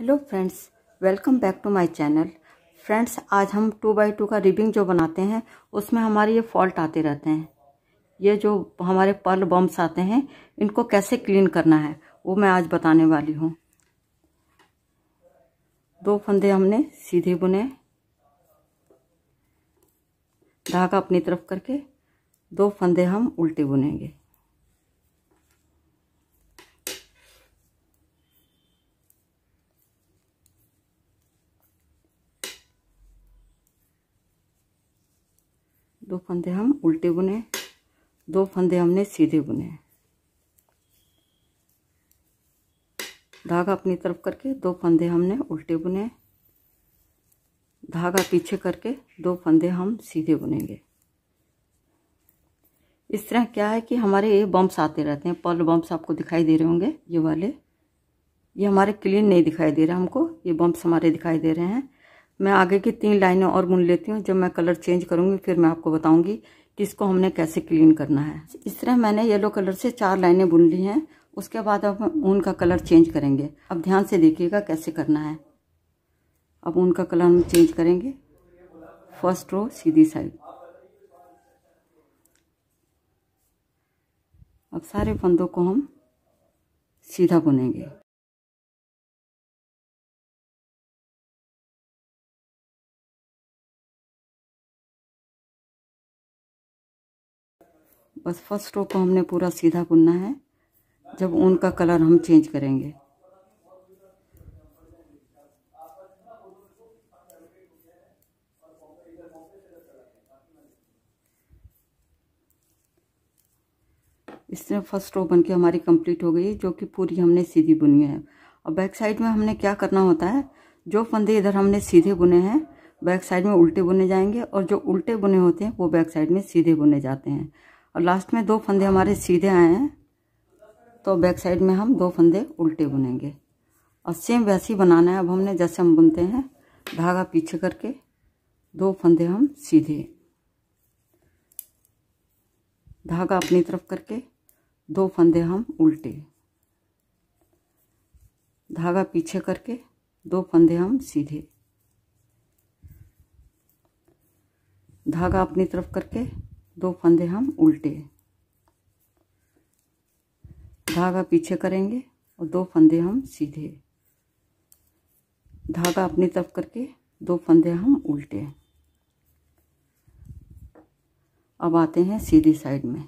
hello friends welcome back to my channel friends आज हम two by two का ribbing जो बनाते हैं उसमें हमारे ये फॉल्ट आते रहते हैं ये जो हमारे पर्ल बम्स आते हैं इनको कैसे क्लीन करना है वो मैं आज बताने वाली हूँ दो फंदे हमने सीधे बुने धागा अपनी तरफ करके दो फंदे हम उल्टे बुनेंगे दो फंदे हम उल्टे बुने दो फंदे हमने सीधे बुने धागा अपनी तरफ करके दो फंदे हमने उल्टे बुने धागा पीछे करके दो फंदे हम सीधे बुनेंगे इस तरह क्या है कि हमारे ये बम्प्स आते रहते हैं पर्ल बम्प्स आपको दिखाई दे रहे होंगे ये वाले ये हमारे क्लीन नहीं दिखाई दे रहे हमको ये बम्प्स हमारे दिखाई दे रहे हैं मैं आगे की तीन लाइनें और बुन लेती हूँ जब मैं कलर चेंज करूँगी फिर मैं आपको बताऊँगी कि इसको हमने कैसे क्लीन करना है इस तरह मैंने येलो कलर से चार लाइनें बुन ली हैं उसके बाद अब हम ऊन का कलर चेंज करेंगे अब ध्यान से देखिएगा कैसे करना है अब ऊन का कलर हम चेंज करेंगे फर्स्ट रो सीधी साइड अब सारे फंदों को हम सीधा बुनेंगे बस फर्स्ट रो को हमने पूरा सीधा बुनना है जब ऊन का कलर हम चेंज करेंगे इस तरह फर्स्ट रो बन के हमारी कंप्लीट हो गई जो कि पूरी हमने सीधी बुनी है और बैक साइड में हमने क्या करना होता है जो फंदे इधर हमने सीधे बुने हैं बैक साइड में उल्टे बुने जाएंगे और जो उल्टे बुने होते हैं वो बैक साइड में सीधे बुने जाते हैं और लास्ट में दो फंदे हमारे सीधे आए हैं तो बैक साइड में हम दो फंदे उल्टे बुनेंगे और सेम वैसे ही बनाना है अब हमने जैसे हम बुनते हैं धागा पीछे करके दो फंदे हम सीधे धागा अपनी तरफ करके दो फंदे हम उल्टे धागा पीछे करके दो फंदे हम सीधे धागा अपनी तरफ करके दो फंदे हम उल्टे धागा पीछे करेंगे और दो फंदे हम सीधे धागा अपनी तरफ करके दो फंदे हम उल्टे अब आते हैं सीधी साइड में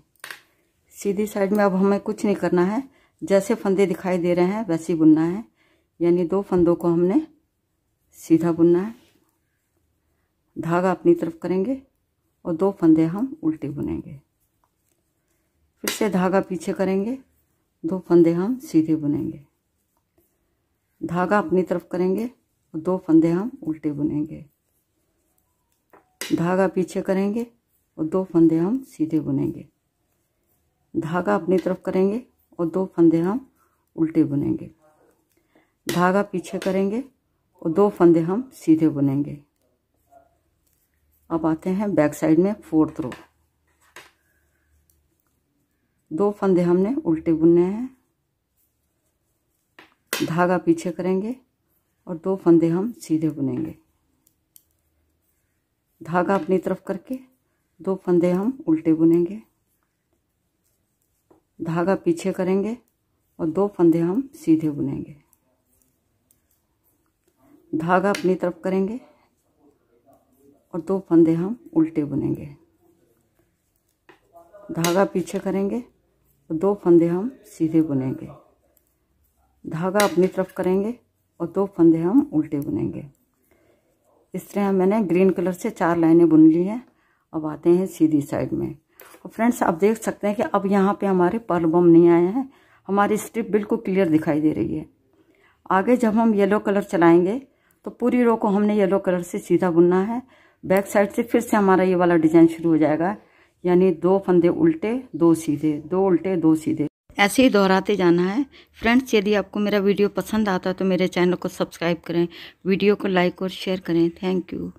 सीधी साइड में अब हमें कुछ नहीं करना है जैसे फंदे दिखाई दे रहे हैं वैसे बुनना है यानी दो फंदों को हमने सीधा बुनना है धागा अपनी तरफ करेंगे और दो फंदे हम उल्टे बुनेंगे फिर से धागा पीछे करेंगे दो फंदे हम सीधे बुनेंगे धागा अपनी तरफ करेंगे और दो फंदे हम उल्टे बुनेंगे धागा पीछे करेंगे और दो फंदे हम सीधे बुनेंगे धागा अपनी तरफ करेंगे और दो फंदे हम उल्टे बुनेंगे धागा पीछे करेंगे और दो फंदे हम सीधे बुनेंगे अब आते हैं बैक साइड में फोर्थ रो दो फंदे हमने उल्टे बुने हैं धागा पीछे करेंगे और दो फंदे हम सीधे बुनेंगे धागा अपनी तरफ करके दो फंदे हम उल्टे बुनेंगे धागा पीछे करेंगे और दो फंदे हम सीधे बुनेंगे धागा अपनी तरफ करेंगे और दो फंदे हम उल्टे बुनेंगे धागा पीछे करेंगे और दो फंदे हम सीधे बुनेंगे धागा अपनी तरफ करेंगे और दो फंदे हम उल्टे बुनेंगे इस तरह मैंने ग्रीन कलर से चार लाइनें बुन ली हैं अब आते हैं सीधी साइड में और फ्रेंड्स आप देख सकते हैं कि अब यहाँ पे हमारे पर्ल बम नहीं आए हैं हमारी स्ट्रिप बिल्कुल क्लियर दिखाई दे रही है आगे जब हम येलो कलर चलाएंगे तो पूरी रो को हमने येलो कलर से सीधा बुनना है बैक साइड से फिर से हमारा ये वाला डिजाइन शुरू हो जाएगा यानी दो फंदे उल्टे दो सीधे दो उल्टे दो सीधे ऐसे ही दोहराते जाना है फ्रेंड्स यदि आपको मेरा वीडियो पसंद आता है तो मेरे चैनल को सब्सक्राइब करें वीडियो को लाइक और शेयर करें थैंक यू